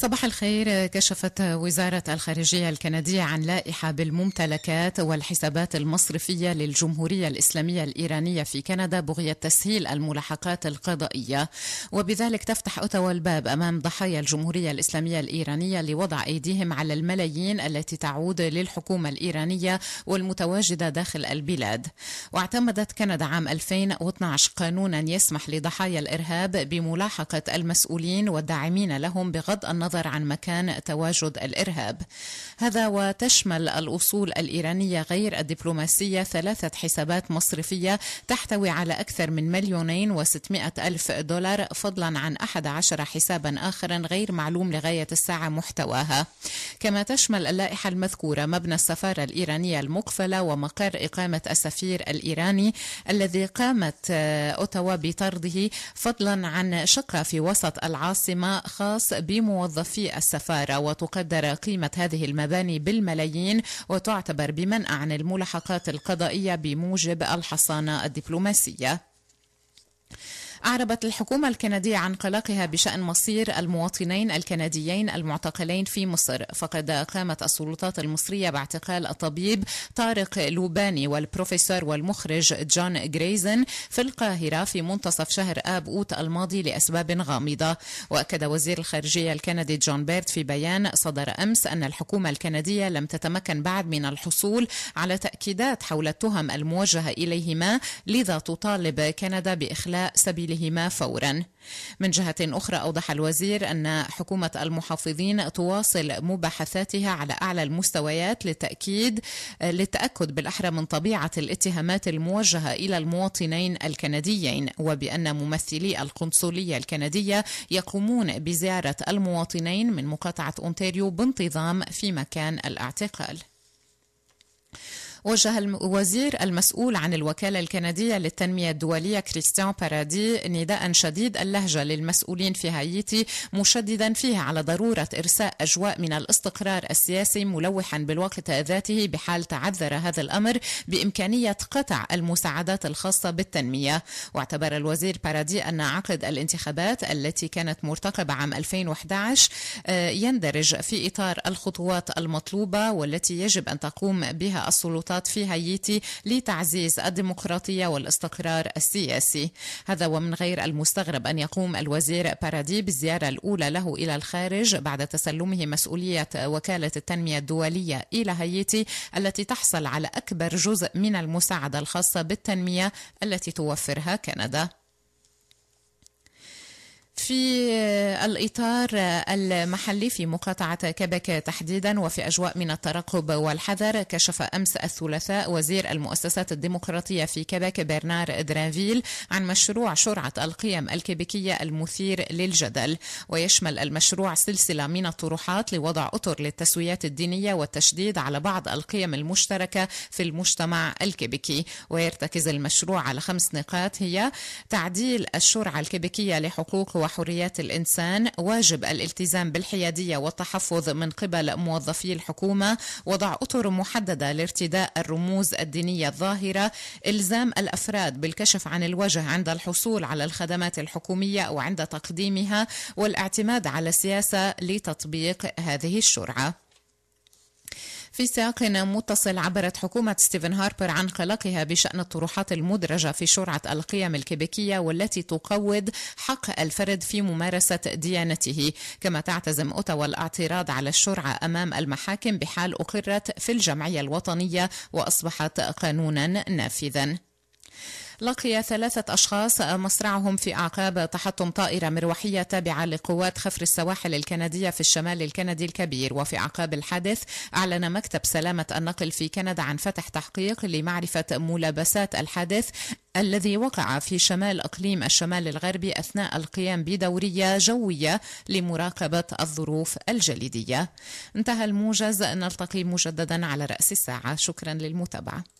صباح الخير كشفت وزارة الخارجية الكندية عن لائحة بالممتلكات والحسابات المصرفية للجمهورية الإسلامية الإيرانية في كندا بغية تسهيل الملاحقات القضائية وبذلك تفتح أوتاوا الباب أمام ضحايا الجمهورية الإسلامية الإيرانية لوضع أيديهم على الملايين التي تعود للحكومة الإيرانية والمتواجدة داخل البلاد واعتمدت كندا عام 2012 قانونا يسمح لضحايا الإرهاب بملاحقة المسؤولين والداعمين لهم بغض النظر النظر عن مكان تواجد الارهاب هذا وتشمل الاصول الايرانيه غير الدبلوماسيه ثلاثه حسابات مصرفيه تحتوي على اكثر من مليونين وستمائه الف دولار فضلا عن احد عشر حسابا اخر غير معلوم لغايه الساعه محتواها كما تشمل اللائحه المذكوره مبنى السفاره الايرانيه المقفله ومقر اقامه السفير الايراني الذي قامت آه، اوتاوا بطرده فضلا عن شقه في وسط العاصمه خاص بموظفين موظفي السفارة وتقدر قيمة هذه المباني بالملايين وتعتبر بمنأى عن الملاحقات القضائية بموجب الحصانة الدبلوماسية أعربت الحكومة الكندية عن قلقها بشأن مصير المواطنين الكنديين المعتقلين في مصر فقد قامت السلطات المصرية باعتقال الطبيب طارق لوباني والبروفيسور والمخرج جون جريزن في القاهرة في منتصف شهر آب أوت الماضي لأسباب غامضة وأكد وزير الخارجية الكندي جون بيرت في بيان صدر أمس أن الحكومة الكندية لم تتمكن بعد من الحصول على تأكيدات حول التهم الموجهة إليهما لذا تطالب كندا بإخلاء سبيل تحويلهما فورا من جهة أخرى أوضح الوزير أن حكومة المحافظين تواصل مباحثاتها على أعلى المستويات لتأكيد للتأكد بالأحرى من طبيعة الاتهامات الموجهة إلى المواطنين الكنديين وبأن ممثلي القنصلية الكندية يقومون بزيارة المواطنين من مقاطعة أونتاريو بانتظام في مكان الاعتقال وجه الوزير المسؤول عن الوكالة الكندية للتنمية الدولية كريستيان بارادي نداء شديد اللهجة للمسؤولين في هايتي مشددا فيه على ضرورة إرساء أجواء من الاستقرار السياسي ملوحا بالوقت ذاته بحال تعذر هذا الأمر بإمكانية قطع المساعدات الخاصة بالتنمية واعتبر الوزير بارادي أن عقد الانتخابات التي كانت مرتقبة عام 2011 آه، يندرج في إطار الخطوات المطلوبة والتي يجب أن تقوم بها السلطات السلطات في هايتي لتعزيز الديمقراطية والاستقرار السياسي هذا ومن غير المستغرب أن يقوم الوزير بارادي بالزيارة الأولى له إلى الخارج بعد تسلمه مسؤولية وكالة التنمية الدولية إلى هايتي التي تحصل على أكبر جزء من المساعدة الخاصة بالتنمية التي توفرها كندا في الإطار المحلي في مقاطعة كبك تحديدا وفي أجواء من الترقب والحذر كشف أمس الثلاثاء وزير المؤسسات الديمقراطية في كبك برنار درافيل عن مشروع شرعة القيم الكيبيكية المثير للجدل ويشمل المشروع سلسلة من الطروحات لوضع أطر للتسويات الدينية والتشديد على بعض القيم المشتركة في المجتمع الكيبيكي ويرتكز المشروع على خمس نقاط هي تعديل الشرعة الكيبيكية لحقوق وحقوق حريات الإنسان واجب الالتزام بالحيادية والتحفظ من قبل موظفي الحكومة وضع أطر محددة لارتداء الرموز الدينية الظاهرة إلزام الأفراد بالكشف عن الوجه عند الحصول على الخدمات الحكومية أو عند تقديمها والاعتماد على السياسه لتطبيق هذه الشرعة في سياق متصل عبرت حكومة ستيفن هاربر عن قلقها بشأن الطروحات المدرجة في شرعة القيم الكيبيكية والتي تقوض حق الفرد في ممارسة ديانته كما تعتزم أوتاوا الاعتراض على الشرعة أمام المحاكم بحال أقرت في الجمعية الوطنية وأصبحت قانونا نافذا لقي ثلاثة أشخاص مصرعهم في أعقاب تحطم طائرة مروحية تابعة لقوات خفر السواحل الكندية في الشمال الكندي الكبير وفي أعقاب الحادث أعلن مكتب سلامة النقل في كندا عن فتح تحقيق لمعرفة ملابسات الحادث الذي وقع في شمال اقليم الشمال الغربي اثناء القيام بدوريه جويه لمراقبه الظروف الجليديه. انتهى الموجز نلتقي مجددا على راس الساعه، شكرا للمتابعه.